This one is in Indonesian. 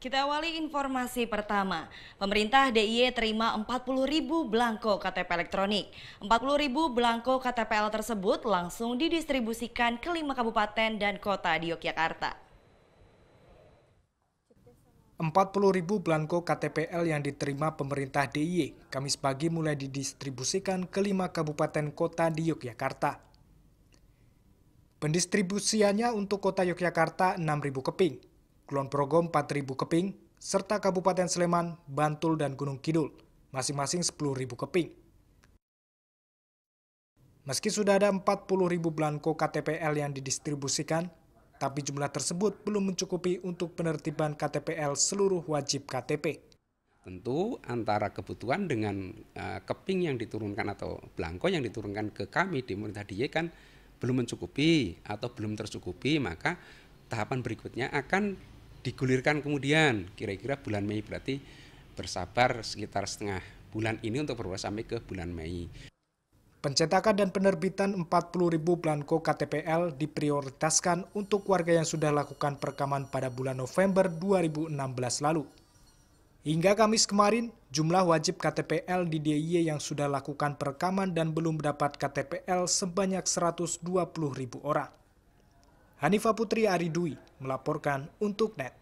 Kita awali informasi pertama. Pemerintah DIY terima 40.000 belangko KTP elektronik. 40.000 belangko KTPL tersebut langsung didistribusikan ke lima kabupaten dan kota di Yogyakarta. 40.000 belangko KTPL yang diterima pemerintah DIY Kamis pagi mulai didistribusikan ke lima kabupaten kota di Yogyakarta. Pendistribusiannya untuk kota Yogyakarta 6.000 keping, Kulon Progo 4.000 keping, serta Kabupaten Sleman, Bantul, dan Gunung Kidul, masing-masing 10.000 keping. Meski sudah ada 40.000 belangko KTPL yang didistribusikan, tapi jumlah tersebut belum mencukupi untuk penertiban KTPL seluruh wajib KTP. Tentu antara kebutuhan dengan uh, keping yang diturunkan atau belangko yang diturunkan ke kami di pemerintah DIY kan belum mencukupi atau belum tercukupi, maka tahapan berikutnya akan digulirkan kemudian kira-kira bulan Mei berarti bersabar sekitar setengah bulan ini untuk berubah sampai ke bulan Mei. Pencetakan dan penerbitan 40.000 blanko KTPL diprioritaskan untuk warga yang sudah lakukan perekaman pada bulan November 2016 lalu. Hingga Kamis kemarin, jumlah wajib KTPL di DIY yang sudah lakukan perekaman dan belum mendapat KTPL sebanyak 120.000 orang. Hanifa Putri Aridui melaporkan untuk NET.